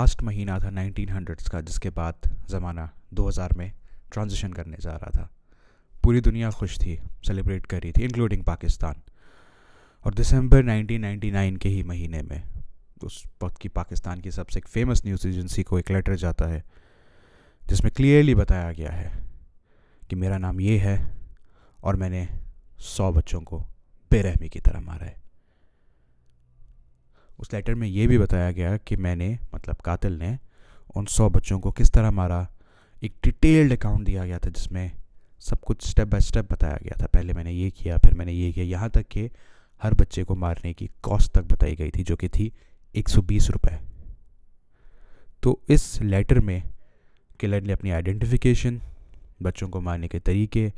Last महीना था nineteen hundreds का जिसके बाद ज़माना 2000 में ट्रांजिशन करने जा रहा था पूरी दुनिया खुश थी सेलिब्रेट कर रही थी इंक्लूडिंग पाकिस्तान और दिसंबर 1999 के ही महीने में उस वक्त की पाकिस्तान की सबसे एक फेमस न्यूज़ एजेंसी को एक लेटर जाता है जिसमें क्लियरली बताया गया है कि मेरा नाम ये है और मैंने सौ बच्चों को बेरहमी की तरह मारा है उस लेटर में यह भी बताया गया कि मैंने मतलब कातिल ने उन सौ बच्चों को किस तरह मारा एक डिटेल्ड अकाउंट दिया गया था जिसमें सब कुछ स्टेप बाय स्टेप बताया गया था पहले मैंने ये किया फिर मैंने ये किया यहाँ तक कि हर बच्चे को मारने की कॉस्ट तक बताई गई थी जो कि थी एक सौ बीस रुपये तो इस लेटर में किलर ने अपनी आइडेंटिफिकेशन बच्चों को मारने के तरीके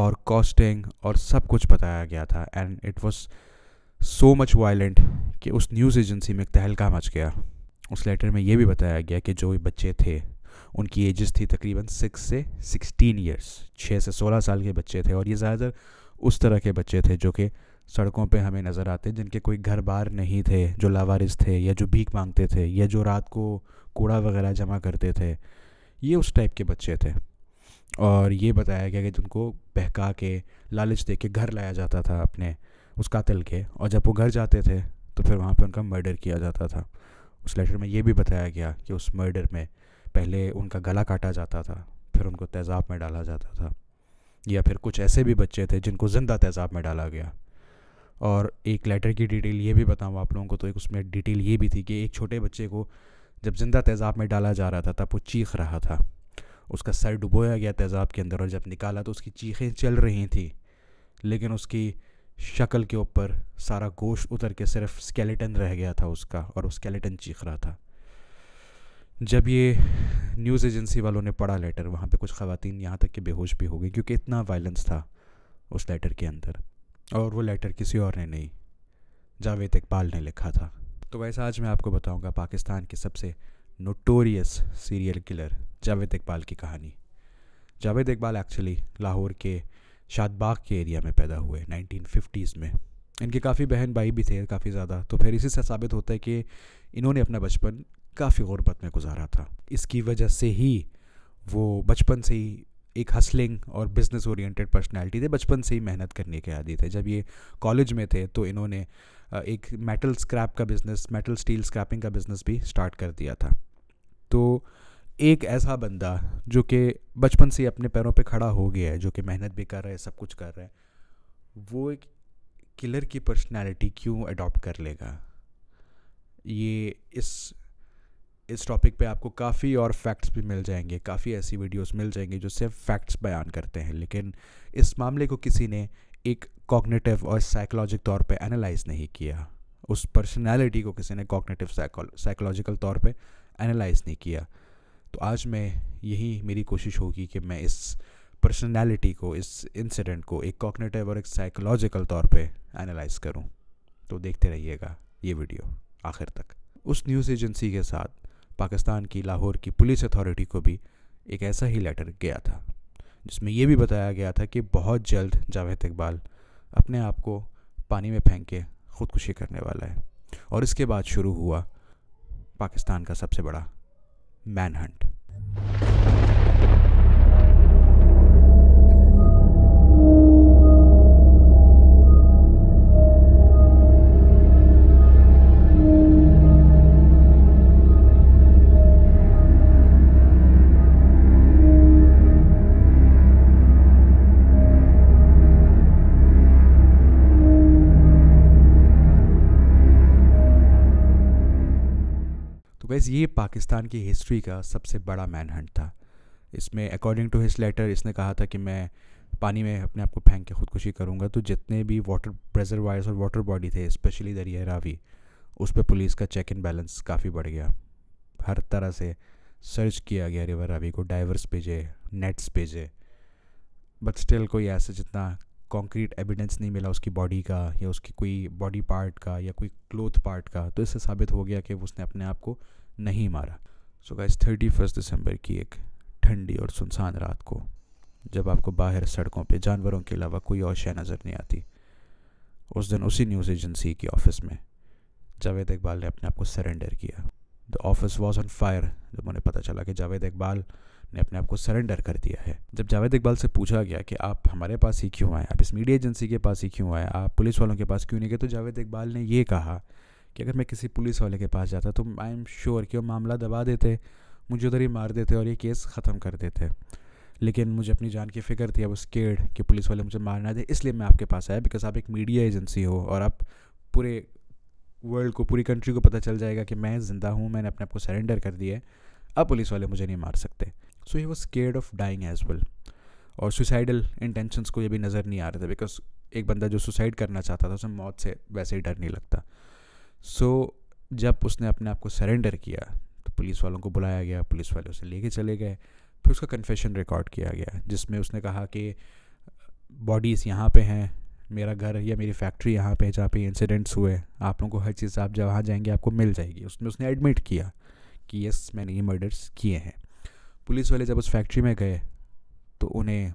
और कॉस्टिंग और सब कुछ बताया गया था and it was so much violent कि उस न्यूज़ एजेंसी में एक तहलका मच गया उस लेटर में यह भी बताया गया कि जो भी बच्चे थे उनकी एजेस थी तकरीबन सिक्स से सिक्सटीन ईयर्स छः से सोलह साल के बच्चे थे और ये ज़्यादातर उस तरह के बच्चे थे जो कि सड़कों पे हमें नज़र आते जिनके कोई घर बार नहीं थे जो लावारिस थे या जो भीख मांगते थे या जो रात को कूड़ा वगैरह जमा करते थे ये उस टाइप के बच्चे थे और ये बताया गया कि जिनको बहका के लालच दे के घर लाया जाता था अपने उस कातिल के और जब वो घर जाते थे तो फिर वहाँ पर उनका मर्डर किया जाता था उस लेटर में ये भी बताया गया कि उस मर्डर में पहले उनका गला काटा जाता था फिर उनको तेज़ाब में डाला जाता था या फिर कुछ ऐसे भी बच्चे थे जिनको ज़िंदा तेज़ाब में डाला गया और एक लेटर की डिटेल ये भी बताऊँ आप लोगों को तो एक उसमें डिटेल ये भी थी कि एक छोटे बच्चे को जब ज़िंदा तेज़ाब में डाला जा रहा था तब वो चीख रहा था उसका सर डुबोया गया तेज़ाब के अंदर और जब निकाला तो उसकी चीखें चल रही थी लेकिन उसकी शक्ल के ऊपर सारा गोश्त उतर के सिर्फ स्केलेटन रह गया था उसका और वो स्केलेटन चीख रहा था जब ये न्यूज़ एजेंसी वालों ने पढ़ा लेटर वहाँ पे कुछ ख़वान यहाँ तक कि बेहोश भी हो गई क्योंकि इतना वायलेंस था उस लेटर के अंदर और वो लेटर किसी और ने नहीं जावेद इकबाल ने लिखा था तो वैसे आज मैं आपको बताऊंगा पाकिस्तान के सबसे notorious serial killer Javed Iqbal की कहानी जावेद इकबाल एक्चुअली लाहौर के शादबाग के एरिया में पैदा हुए नाइनटीन में इनके काफ़ी बहन भाई भी थे काफ़ी ज़्यादा तो फिर इसी से साबित होता है कि इन्होंने अपना बचपन काफ़ी गुरबत में गुजारा था इसकी वजह से ही वो बचपन से ही एक हसलिंग और बिज़नेस ओरिएंटेड पर्सनालिटी थे बचपन से ही मेहनत करने के आदि थे जब ये कॉलेज में थे तो इन्होंने एक मेटल स्क्रैप का बिज़नेस मेटल स्टील स्क्रैपिंग का बिज़नेस भी स्टार्ट कर दिया था तो एक ऐसा बंदा जो कि बचपन से अपने पैरों पे खड़ा हो गया है जो कि मेहनत भी कर रहा है सब कुछ कर रहा है वो एक किलर की पर्सनालिटी क्यों अडॉप्ट कर लेगा ये इस इस टॉपिक पे आपको काफ़ी और फैक्ट्स भी मिल जाएंगे काफ़ी ऐसी वीडियोस मिल जाएंगी जो सिर्फ फैक्ट्स बयान करते हैं लेकिन इस मामले को किसी ने एक कॉग्निटिव और साइकोलॉजिक तौर पे एनालाइज नहीं किया उस पर्सनालिटी को किसी ने कॉग्निटिव साइकोलॉजिकल तौर पे एनालाइज नहीं किया तो आज मैं यही मेरी कोशिश होगी कि मैं इस पर्सनैलिटी को इस इंसिडेंट को एक कॉग्नेटिव और एक साइकोलॉजिकल तौर पे एनालाइज करूं तो देखते रहिएगा ये वीडियो आखिर तक उस न्यूज़ एजेंसी के साथ पाकिस्तान की लाहौर की पुलिस अथॉरिटी को भी एक ऐसा ही लेटर गया था जिसमें यह भी बताया गया था कि बहुत जल्द जावेद इकबाल अपने आप को पानी में फेंक के ख़ुदकुशी करने वाला है और इसके बाद शुरू हुआ पाकिस्तान का सबसे बड़ा Manhunt. वैसे ये पाकिस्तान की हिस्ट्री का सबसे बड़ा मैन हंट था इसमें अकॉर्डिंग टू हिस लेटर इसने कहा था कि मैं पानी में अपने आप को फेंक के ख़ुदकुशी करूँगा तो जितने भी वाटर प्रेजरवायर्स और वाटर बॉडी थे स्पेशली दरिया रावी उस पर पुलिस का चेक एंड बैलेंस काफ़ी बढ़ गया हर तरह से सर्च किया गया रिवर रावी को डाइवर्स भेजे नेट्स भेजे बट स्टिल कोई ऐसा जितना कॉन्क्रीट एविडेंस नहीं मिला उसकी बॉडी का या उसकी कोई बॉडी पार्ट का या कोई क्लोथ पार्ट का तो इससे साबित हो गया कि उसने अपने आप को नहीं मारा सो गाइस थर्टी फर्स्ट दिसंबर की एक ठंडी और सुनसान रात को जब आपको बाहर सड़कों पे जानवरों के अलावा कोई और शय नज़र नहीं आती उस दिन उसी न्यूज़ एजेंसी के ऑफिस में जावेद इकबाल ने अपने आप को सरेंडर किया the office was on fire जब उन्हें पता चला कि जावेद इकबाल ने अपने आप को सरेंडर कर दिया है जब जावेद इकबाल से पूछा गया कि आप हमारे पास ही क्यों आए आप इस मीडिया एजेंसी के पास ही क्यों आए आप पुलिस वालों के पास क्यों नहीं गए तो जावेद इकबाल ने यह कहा कि अगर मैं किसी पुलिस वाले के पास जाता तो आई एम श्योर कि वो मामला दबा देते मुझे उधर ही मार देते और ये केस ख़त्म कर देते लेकिन मुझे अपनी जान की फ़िक्र थी अब स्केर्ड कि पुलिस वाले मुझे मारना दे इसलिए मैं आपके पास आया बिकॉज आप एक मीडिया एजेंसी हो और आप पूरे वर्ल्ड को पूरी कंट्री को पता चल जाएगा कि मैं ज़िंदा हूँ मैंने अपने आप को सरेंडर कर दिया है अब पुलिस वाले मुझे नहीं मार सकते so he was scared of dying as well और सुसाइडल इंटेंशंस को ये भी नज़र नहीं आ रहे थे बिकॉज एक बंदा जो सुसाइड करना चाहता था उसे मौत से वैसे ही डर नहीं लगता सो so, जब उसने अपने आप को सरेंडर किया तो पुलिस वालों को बुलाया गया पुलिस वाले उसे लेके चले गए फिर उसका कन्फेशन रिकॉर्ड किया गया जिसमें उसने कहा कि बॉडीज़ यहाँ पे हैं मेरा घर या मेरी फैक्ट्री यहाँ पे जहाँ पे इंसिडेंट्स हुए आप लोगों को हर चीज़ आप जब वहाँ जाएंगे आपको मिल जाएगी उसमें उसने एडमिट किया कि यस मैंने ये मर्डर्स किए हैं पुलिस वाले जब उस फैक्ट्री में गए तो उन्हें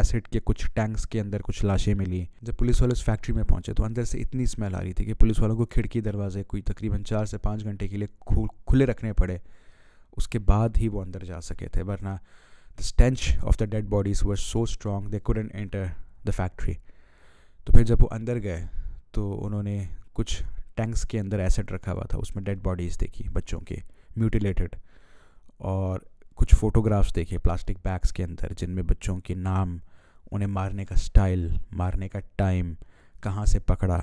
एसिड के कुछ टैंक्स के अंदर कुछ लाशें मिली जब पुलिस वाले उस फैक्ट्री में पहुंचे तो अंदर से इतनी स्मेल आ रही थी कि पुलिस वालों को खिड़की दरवाजे कोई तकरीबन चार से पाँच घंटे के लिए खुले रखने पड़े उसके बाद ही वो अंदर जा सके थे वरना the stench of the dead bodies were so strong they couldn't enter the factory तो फिर जब वो अंदर गए तो उन्होंने कुछ टैंक्स के अंदर एसिड रखा हुआ था उसमें डेड बॉडीज़ देखी बच्चों के म्यूटिलेटेड और कुछ फ़ोटोग्राफ्स देखे प्लास्टिक बैग्स के अंदर जिनमें बच्चों के नाम उन्हें मारने का स्टाइल मारने का टाइम कहाँ से पकड़ा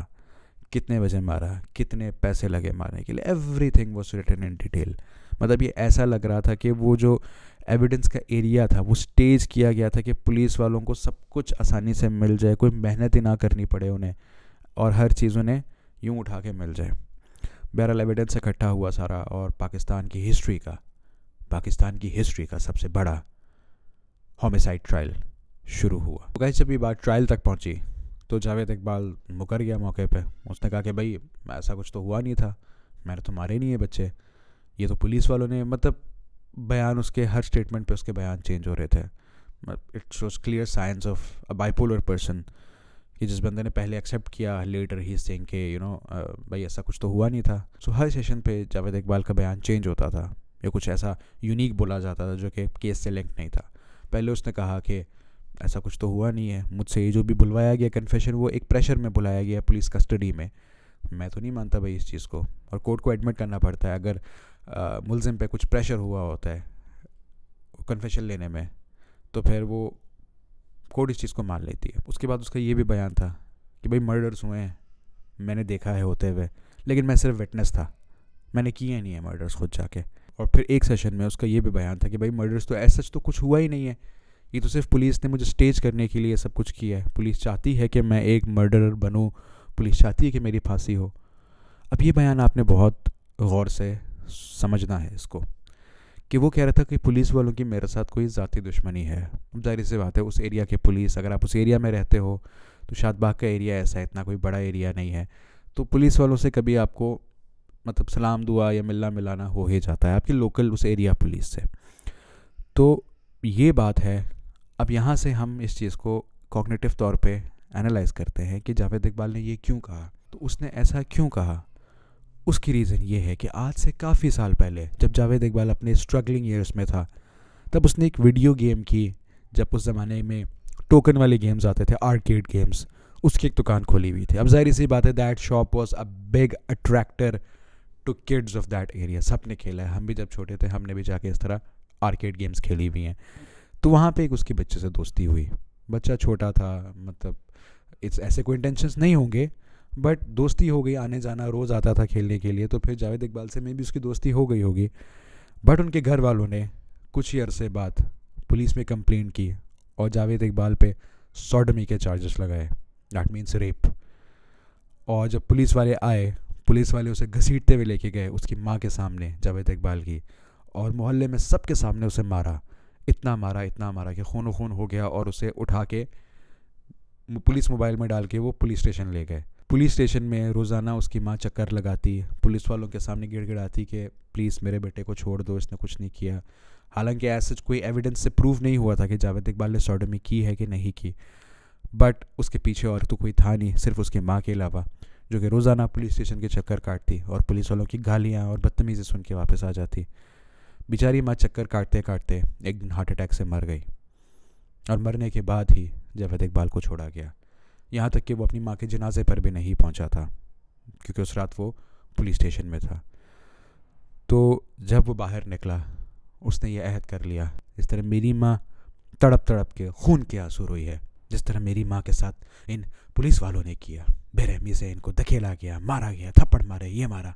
कितने बजे मारा कितने पैसे लगे मारने के लिए everything was written in detail मतलब ये ऐसा लग रहा था कि वो जो एविडेंस का एरिया था वो स्टेज किया गया था कि पुलिस वालों को सब कुछ आसानी से मिल जाए कोई मेहनत ही ना करनी पड़े उन्हें और हर चीज़ उन्हें यूँ उठा के मिल जाए बहरहाल एविडेंस इकट्ठा हुआ सारा और पाकिस्तान की हिस्ट्री का पाकिस्तान की हिस्ट्री का सबसे बड़ा होमिसाइड ट्रायल शुरू हुआ तो जब ये बात ट्रायल तक पहुंची तो जावेद इकबाल मुकर गया मौके पे उसने कहा कि भाई ऐसा कुछ तो हुआ नहीं था मैंने तो मारे नहीं है बच्चे ये तो पुलिस वालों ने मतलब बयान उसके हर स्टेटमेंट पे उसके बयान चेंज हो रहे थे it shows clear signs of a bipolar person कि जिस बंदे ने पहले एक्सेप्ट किया लेटर ही सेंग के यू नो भाई ऐसा कुछ तो हुआ नहीं था सो so, हर सेशन पे जावेद इकबाल का बयान चेंज होता था या कुछ ऐसा यूनिक बोला जाता था जो कि केस से लिंक नहीं था पहले उसने कहा कि ऐसा कुछ तो हुआ नहीं है मुझसे ये जो भी बुलवाया गया कन्फेशन वो एक प्रेशर में बुलाया गया पुलिस कस्टडी में मैं तो नहीं मानता भाई इस चीज़ को और कोर्ट को एडमिट करना पड़ता है अगर मुलजिम पे कुछ प्रेशर हुआ होता है कन्फेशन लेने में तो फिर वो कोर्ट इस चीज़ को मान लेती है उसके बाद उसका ये भी बयान था कि भाई मर्डर्स हुए हैं मैंने देखा है होते हुए लेकिन मैं सिर्फ विटनेस था मैंने किए नहीं है मर्डर्स खुद जाके और फिर एक सेशन में उसका ये भी बयान था कि भाई मर्डर्स तो ऐसा तो कुछ हुआ ही नहीं है ये तो सिर्फ पुलिस ने मुझे स्टेज करने के लिए सब कुछ किया है पुलिस चाहती है कि मैं एक मर्डरर बनूँ पुलिस चाहती है कि मेरी फांसी हो अब ये बयान आपने बहुत गौर से समझना है इसको कि वो कह रहा था कि पुलिस वालों की मेरे साथ कोई ज़ाती दुश्मनी है अब जाहिर सी बात है उस एरिया के पुलिस अगर आप उस एरिया में रहते हो तो शादबाग का एरिया ऐसा है इतना कोई बड़ा एरिया नहीं है तो पुलिस वालों से कभी आपको मतलब सलाम दुआ या मिलना मिलाना हो ही जाता है आपकी लोकल उस एरिया पुलिस से तो ये बात है अब यहाँ से हम इस चीज़ को कॉग्निटिव तौर पे एनालाइज करते हैं कि जावेद इकबाल ने ये क्यों कहा तो उसने ऐसा क्यों कहा उसकी रीज़न ये है कि आज से काफ़ी साल पहले जब जावेद इकबाल अपने स्ट्रगलिंग ईयर्स में था तब उसने एक वीडियो गेम की जब उस ज़माने में टोकन वाले गेम्स आते थे आर्केड गेम्स उसकी एक दुकान खोली हुई थी अब जाहिर सी बात है that shop was a big attractor to kids of that area सब ने खेला है हम भी जब छोटे थे हमने भी जाके इस तरह आर्केड गेम्स खेली हुई हैं तो वहाँ पे एक उसके बच्चे से दोस्ती हुई बच्चा छोटा था मतलब इट्स ऐसे कोई इंटेंशंस नहीं होंगे बट दोस्ती हो गई आने जाना रोज़ आता था खेलने के लिए तो फिर जावेद इकबाल से मे भी उसकी दोस्ती हो गई होगी बट उनके घर वालों ने कुछ ही अरसे बाद पुलिस में कंप्लेन की और जावेद इकबाल पे सॉडमी के चार्जेस लगाए डैट मीन्स रेप और जब पुलिस वाले आए पुलिस वाले उसे घसीटते हुए लेके गए उसकी माँ के सामने जावेद इकबाल की और मोहल्ले में सब के सामने उसे मारा इतना मारा इतना मारा कि खून खून हो गया और उसे उठा के पुलिस मोबाइल में डाल के वो पुलिस स्टेशन ले गए पुलिस स्टेशन में रोज़ाना उसकी माँ चक्कर लगाती पुलिस वालों के सामने गिड़गिड़ाती कि प्लीज़ मेरे बेटे को छोड़ दो इसने कुछ नहीं किया हालांकि ऐसे कोई एविडेंस से प्रूव नहीं हुआ था कि जावेद इकबाल ने सॉडमी की है कि नहीं की बट उसके पीछे और तो कोई था नहीं सिर्फ उसकी माँ के अलावा जो कि रोज़ाना पुलिस स्टेशन के चक्कर काटती और पुलिस वालों की गालियाँ और बदतमीज़ी सुन के वापस आ जाती बेचारी माँ चक्कर काटते काटते एक दिन हार्ट अटैक से मर गई और मरने के बाद ही जावेद इकबाल को छोड़ा गया यहाँ तक कि वो अपनी माँ के जनाजे पर भी नहीं पहुँचा था क्योंकि उस रात वो पुलिस स्टेशन में था तो जब वो बाहर निकला उसने ये अहद कर लिया इस तरह मेरी माँ तड़प तड़प के खून के आंसू रोई है जिस तरह मेरी माँ के साथ इन पुलिस वालों ने किया बेरहमी से इनको धकेला गया मारा गया थप्पड़ मारे ये मारा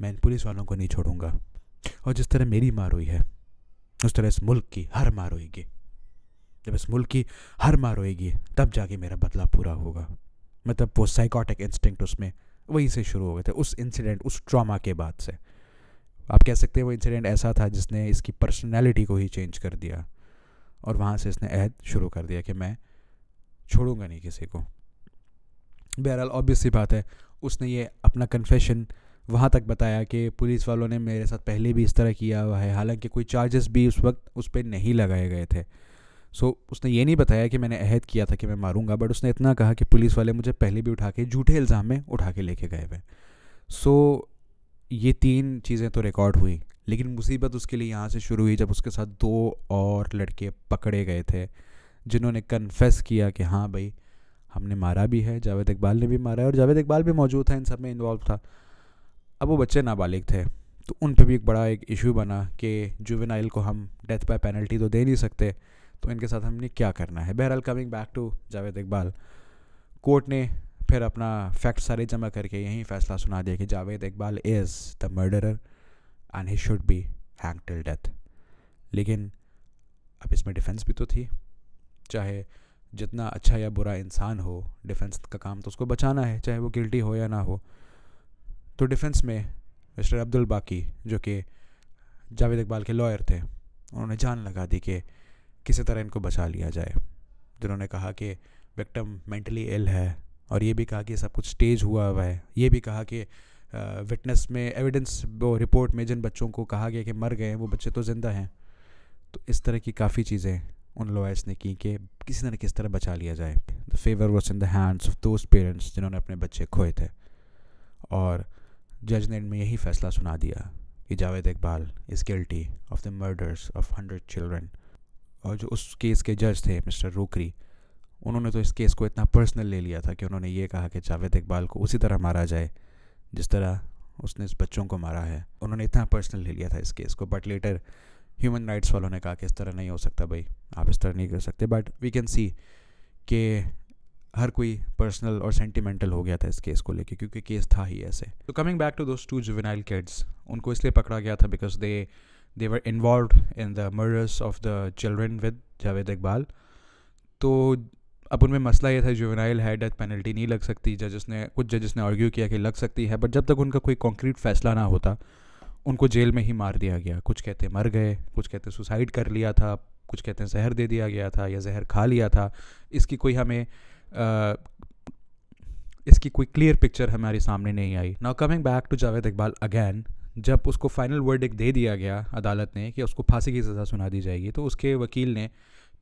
मैं इन पुलिस वालों को नहीं छोड़ूंगा और जिस तरह मेरी मार हुई है उस तरह इस मुल्क की हर मार रोएगी जब इस मुल्क की हर मार रोएगी तब जाके मेरा बदला पूरा होगा मतलब वो साइकोटिक इंस्टिंक्ट उसमें वहीं से शुरू हो गए थे उस इंसिडेंट उस ट्रॉमा के बाद से आप कह सकते हैं वो इंसिडेंट ऐसा था जिसने इसकी पर्सनैलिटी को ही चेंज कर दिया और वहाँ से इसने अहद शुरू कर दिया कि मैं छोड़ूंगा नहीं किसी को बहरहाल ऑब्वियस सी बात है उसने ये अपना कन्फेशन वहाँ तक बताया कि पुलिस वालों ने मेरे साथ पहले भी इस तरह किया हुआ है हालांकि कोई चार्जेस भी उस वक्त उस पर नहीं लगाए गए थे सो so, उसने ये नहीं बताया कि मैंने अहद किया था कि मैं मारूंगा बट उसने इतना कहा कि पुलिस वाले मुझे पहले भी उठा के झूठे इल्ज़ाम में उठा के लेके गए हुए सो so, ये तीन चीज़ें तो रिकॉर्ड हुई लेकिन मुसीबत उसके लिए यहाँ से शुरू हुई जब उसके साथ दो और लड़के पकड़े गए थे जिन्होंने कन्फेस किया कि हाँ भाई हमने मारा भी है जावेद इकबाल ने भी मारा है और जावेद इकबाल भी मौजूद था इन सब में इन्वॉल्व था अब वो बच्चे नाबालिग थे तो उन पर भी एक बड़ा एक इशू बना कि जुवेनाइल को हम डेथ बाय पेनल्टी तो दे नहीं सकते तो इनके साथ हमने क्या करना है बहरहाल coming back to Javed Iqbal court ने फिर अपना फैक्ट सारे जमा करके यही फैसला सुना दिया कि Javed Iqbal is the murderer and he should be hang till death लेकिन अब इसमें डिफेंस भी तो थी चाहे जितना अच्छा या बुरा इंसान हो डिफेंस का काम तो उसको बचाना है चाहे वो गिल्टी हो या ना हो तो डिफेंस में मिस्टर अब्दुल बाकी जो कि जावेद इकबाल के लॉयर थे उन्होंने जान लगा दी कि किसी तरह इनको बचा लिया जाए जिन्होंने कहा कि विक्टम मेंटली इल है और ये भी कहा कि सब कुछ स्टेज हुआ हुआ है ये भी कहा कि विटनेस में एविडेंस वो रिपोर्ट में जिन बच्चों को कहा गया कि मर गए वो बच्चे तो ज़िंदा हैं तो इस तरह की काफ़ी चीज़ें उन लॉयर्स ने की कि किसी न किस तरह बचा लिया जाए the favour was in the hands of those parents जिन्होंने अपने बच्चे खोए थे और जज ने इनमें यही फैसला सुना दिया कि Javed Iqbal is guilty of the murders of hundred children और जो उस केस के जज थे मिस्टर रोकरी उन्होंने तो इस केस को इतना पर्सनल ले लिया था कि उन्होंने ये कहा कि जावेद इकबाल को उसी तरह मारा जाए जिस तरह उसने इस बच्चों को मारा है उन्होंने इतना पर्सनल ले लिया था इस केस को बट लेटर ह्यूमन राइट्स वालों ने कहा कि इस तरह नहीं हो सकता भाई आप इस तरह नहीं कर सकते बट वी कैन सी के हर कोई पर्सनल और सेंटिमेंटल हो गया था इस केस को लेके क्योंकि केस था ही ऐसे तो coming back to those two juvenile kids उनको इसलिए पकड़ा गया था because they they were involve in the murders of the children with Javed Iqbal तो अब उनमें मसला ये था जुवेनाइल है डेथ पेनल्टी नहीं लग सकती जजेस ने कुछ जजेस ने आर्ग्यू किया कि लग सकती है बट जब तक उनका कोई कॉन्क्रीट फैसला ना होता उनको जेल में ही मार दिया गया कुछ कहते मर गए कुछ कहते सुसाइड कर लिया था कुछ कहते हैं जहर दे दिया गया था या जहर खा लिया था इसकी कोई हमें आ, इसकी कोई क्लियर पिक्चर हमारे सामने नहीं आई now coming back to Javed Iqbal again जब उसको फाइनल वर्ड एक दे दिया गया अदालत ने कि उसको फांसी की सज़ा सुना दी जाएगी तो उसके वकील ने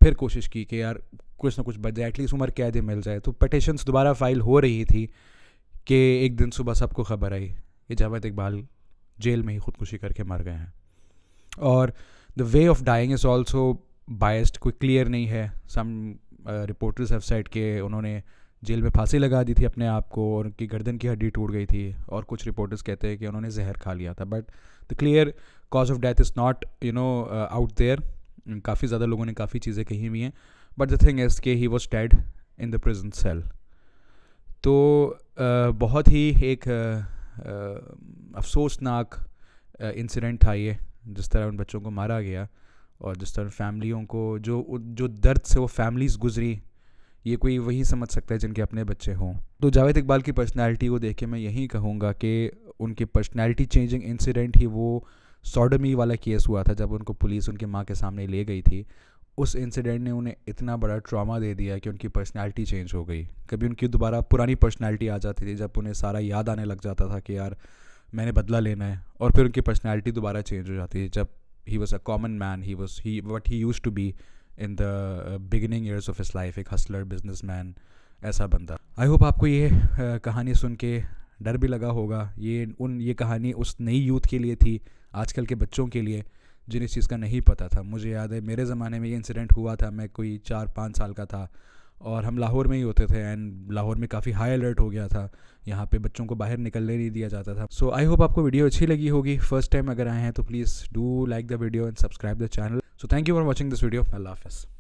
फिर कोशिश की कि यार कुछ ना कुछ बच जाए एटलीस्ट उम्र कैद मिल जाए तो पटिशन्स दोबारा फाइल हो रही थी कि एक दिन सुबह सबको खबर आई कि जावेद इकबाल जेल में ही खुदकुशी करके मर गए हैं और the way of dying is also biased कोई क्लियर नहीं है सम रिपोर्टर्स हैव सेड के उन्होंने जेल में फांसी लगा दी थी अपने आप को और उनकी गर्दन की हड्डी टूट गई थी और कुछ रिपोर्टर्स कहते हैं कि उन्होंने जहर खा लिया था but the clear cause of death is not you know out there काफ़ी ज़्यादा लोगों ने काफ़ी चीज़ें कही हुई हैं बट द थिंग इज़ के he was dead in the prison cell तो आ, बहुत ही एक अफसोसनाक इंसिडेंट था ये जिस तरह उन बच्चों को मारा गया और जिस तरह फैमिलियों को जो जो दर्द से वो फैमिलीज़ गुजरी ये कोई वही समझ सकता है जिनके अपने बच्चे हों तो जावेद इकबाल की पर्सनालिटी को देख के मैं यही कहूँगा कि उनके पर्सनालिटी चेंजिंग इंसिडेंट ही वो सॉडमी वाला केस हुआ था जब उनको पुलिस उनके माँ के सामने ले गई थी उस इंसिडेंट ने उन्हें इतना बड़ा ट्रॉमा दे दिया कि उनकी पर्सनैलिटी चेंज हो गई कभी उनकी दोबारा पुरानी पर्सनैलिटी आ जाती थी जब उन्हें सारा याद आने लग जाता था कि यार मैंने बदला लेना है और फिर उनकी पर्सनैलिटी दोबारा चेंज हो जाती है जब he was a common man he was he what he used to be in the beginning years of his life एक हसलर बिजनेस मैन ऐसा बंदा आई होप आपको ये uh, कहानी सुन के डर भी लगा होगा ये उन ये कहानी उस नई यूथ के लिए थी आजकल के बच्चों के लिए जिन्हें इस चीज़ का नहीं पता था मुझे याद है मेरे ज़माने में ये इंसिडेंट हुआ था मैं कोई चार पाँच साल का था और हम लाहौर में ही होते थे एंड लाहौर में काफ़ी हाई अलर्ट हो गया था यहाँ पे बच्चों को बाहर निकलने नहीं दिया जाता था सो आई होप आपको वीडियो अच्छी लगी होगी फर्स्ट टाइम अगर आए हैं तो please do like the video and subscribe the channel so thank you for watching this video अल्लाह हाफिज़